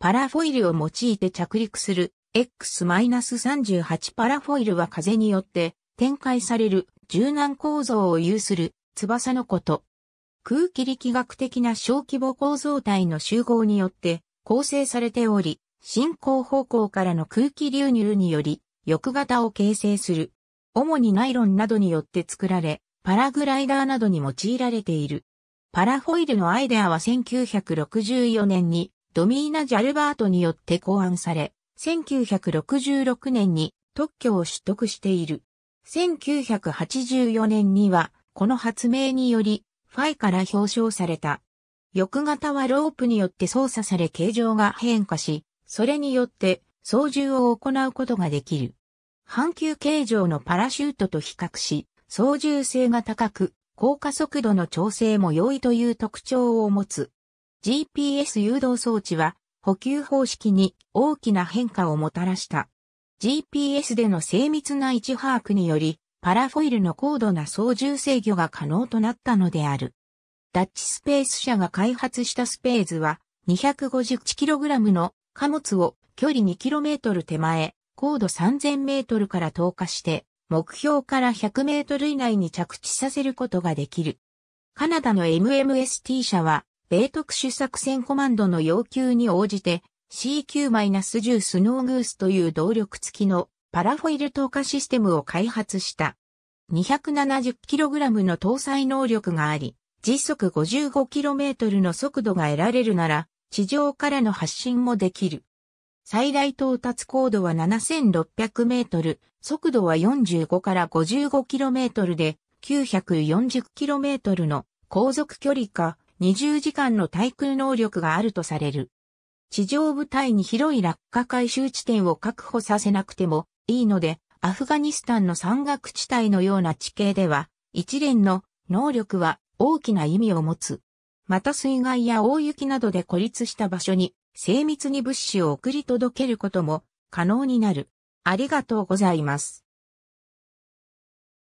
パラフォイルを用いて着陸する X-38 パラフォイルは風によって展開される柔軟構造を有する翼のこと。空気力学的な小規模構造体の集合によって構成されており、進行方向からの空気流入により翼型を形成する。主にナイロンなどによって作られ、パラグライダーなどに用いられている。パラフォイルのアイデアは1964年にドミーナ・ジャルバートによって考案され、1966年に特許を取得している。1984年には、この発明により、ファイから表彰された。翼型はロープによって操作され形状が変化し、それによって操縦を行うことができる。半球形状のパラシュートと比較し、操縦性が高く、高加速度の調整も容易という特徴を持つ。GPS 誘導装置は補給方式に大きな変化をもたらした。GPS での精密な位置把握により、パラフォイルの高度な操縦制御が可能となったのである。ダッチスペース社が開発したスペーズは 251kg の貨物を距離 2km 手前、高度 3000m から投下して目標から 100m 以内に着地させることができる。カナダの MMST 社は米特殊作戦コマンドの要求に応じて CQ-10 スノーグースという動力付きのパラフォイル投下システムを開発した。270kg の搭載能力があり、時速 55km の速度が得られるなら、地上からの発進もできる。最大到達高度は7600メートル、速度は45から55キロメートルで、940キロメートルの航続距離か20時間の対空能力があるとされる。地上部隊に広い落下回収地点を確保させなくてもいいので、アフガニスタンの山岳地帯のような地形では、一連の能力は大きな意味を持つ。また水害や大雪などで孤立した場所に精密に物資を送り届けることも可能になる。ありがとうございます。